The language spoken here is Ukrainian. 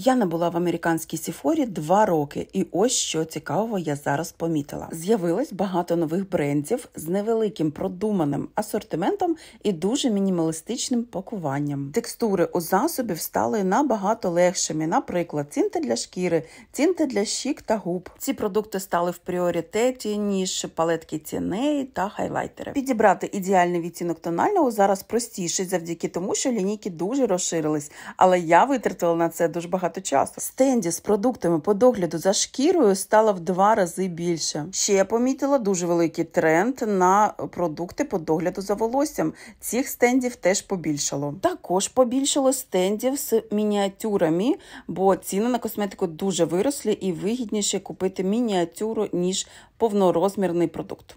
Я не була в американській Сіфорі два роки, і ось що цікавого я зараз помітила. З'явилось багато нових брендів з невеликим продуманим асортиментом і дуже мінімалістичним пакуванням. Текстури у засобів стали набагато легшими, наприклад, цінти для шкіри, цінти для щік та губ. Ці продукти стали в пріоритеті ніж палетки ціней та хайлайтери. Підібрати ідеальний відтінок тонального зараз простіше завдяки тому, що лінійки дуже розширились, але я витратила на це дуже багато багато часу. Стенді з продуктами по догляду за шкірою стало в два рази більше. Ще я помітила дуже великий тренд на продукти по догляду за волоссям. Цих стендів теж побільшало. Також побільшало стендів з мініатюрами, бо ціни на косметику дуже виросли і вигідніше купити мініатюру ніж повнорозмірний продукт.